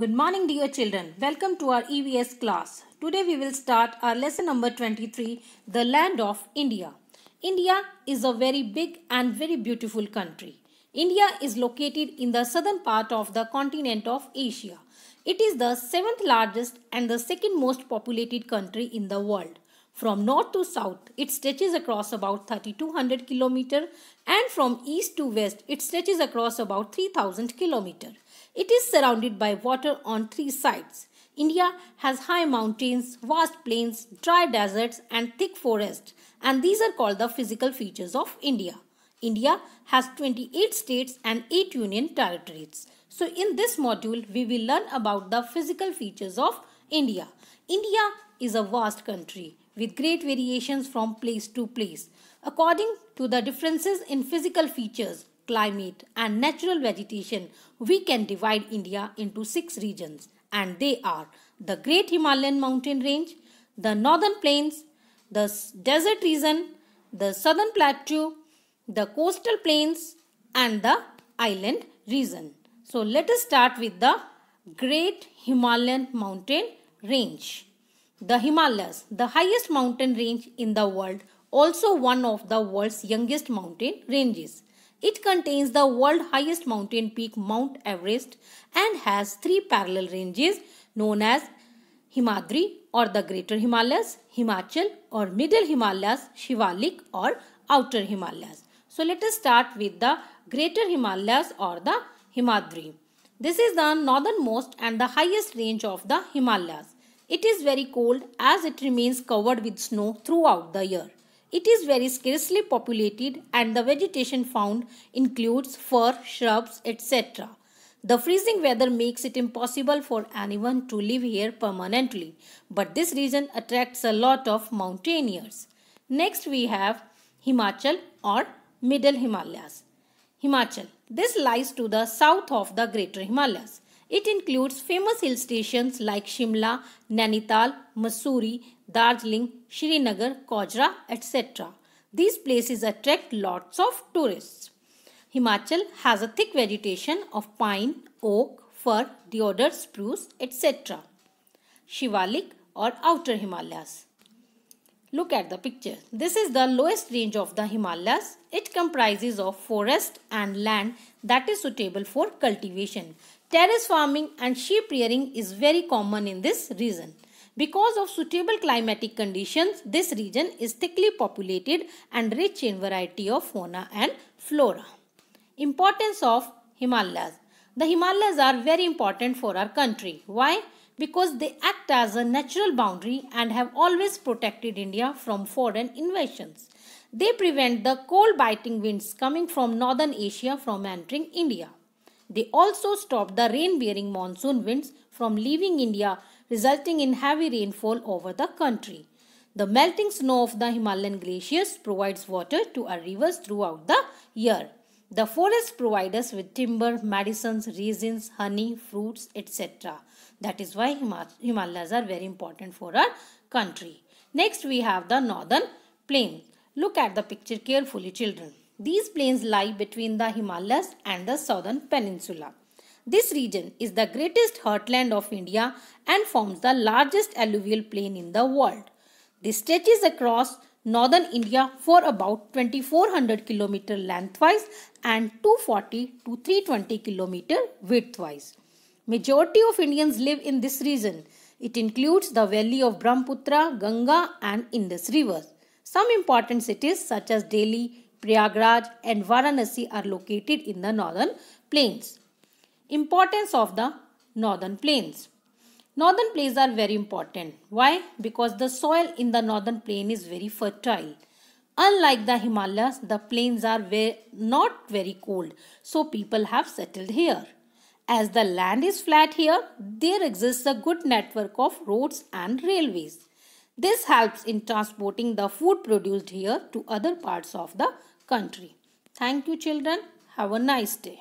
Good morning dear children. Welcome to our EVS class. Today we will start our lesson number 23, The Land of India. India is a very big and very beautiful country. India is located in the southern part of the continent of Asia. It is the seventh largest and the second most populated country in the world. From north to south, it stretches across about 3200 km and from east to west, it stretches across about 3000 kilometers. It is surrounded by water on three sides. India has high mountains, vast plains, dry deserts, and thick forests, and these are called the physical features of India. India has 28 states and 8 union territories. So, in this module, we will learn about the physical features of India. India is a vast country with great variations from place to place. According to the differences in physical features, climate and natural vegetation, we can divide India into six regions and they are the Great Himalayan mountain range, the northern plains, the desert region, the southern plateau, the coastal plains and the island region. So let us start with the Great Himalayan mountain range. The Himalayas, the highest mountain range in the world, also one of the world's youngest mountain ranges. It contains the world's highest mountain peak Mount Everest and has three parallel ranges known as Himadri or the Greater Himalayas, Himachal or Middle Himalayas, Shivalik or Outer Himalayas. So let us start with the Greater Himalayas or the Himadri. This is the northernmost and the highest range of the Himalayas. It is very cold as it remains covered with snow throughout the year. It is very scarcely populated and the vegetation found includes fir, shrubs, etc. The freezing weather makes it impossible for anyone to live here permanently, but this region attracts a lot of mountaineers. Next we have Himachal or Middle Himalayas. Himachal. This lies to the south of the Greater Himalayas. It includes famous hill stations like Shimla, Nainital, Mussoorie, Darjeeling, Srinagar, Kojra, etc. These places attract lots of tourists. Himachal has a thick vegetation of pine, oak, fir, deodar, spruce, etc. Shivalik or outer Himalayas. Look at the picture. This is the lowest range of the Himalayas. It comprises of forest and land that is suitable for cultivation. Terrace farming and sheep rearing is very common in this region. Because of suitable climatic conditions, this region is thickly populated and rich in variety of fauna and flora. Importance of Himalayas. The Himalayas are very important for our country. Why? because they act as a natural boundary and have always protected India from foreign invasions. They prevent the cold biting winds coming from northern Asia from entering India. They also stop the rain bearing monsoon winds from leaving India, resulting in heavy rainfall over the country. The melting snow of the Himalayan glaciers provides water to our rivers throughout the year. The forest provides us with timber, medicines, resins, honey, fruits, etc. That is why Himalayas are very important for our country. Next, we have the northern plain. Look at the picture carefully, children. These plains lie between the Himalayas and the southern peninsula. This region is the greatest heartland of India and forms the largest alluvial plain in the world. This stretches across northern India for about 2400 km lengthwise and 240 to 320 km widthwise. Majority of Indians live in this region. It includes the valley of Brahmaputra, Ganga and Indus rivers. Some important cities such as Delhi, Prayagraj and Varanasi are located in the northern plains. Importance of the northern plains. Northern plains are very important. Why? Because the soil in the northern plain is very fertile. Unlike the Himalayas, the plains are very, not very cold, so people have settled here. As the land is flat here, there exists a good network of roads and railways. This helps in transporting the food produced here to other parts of the country. Thank you children. Have a nice day.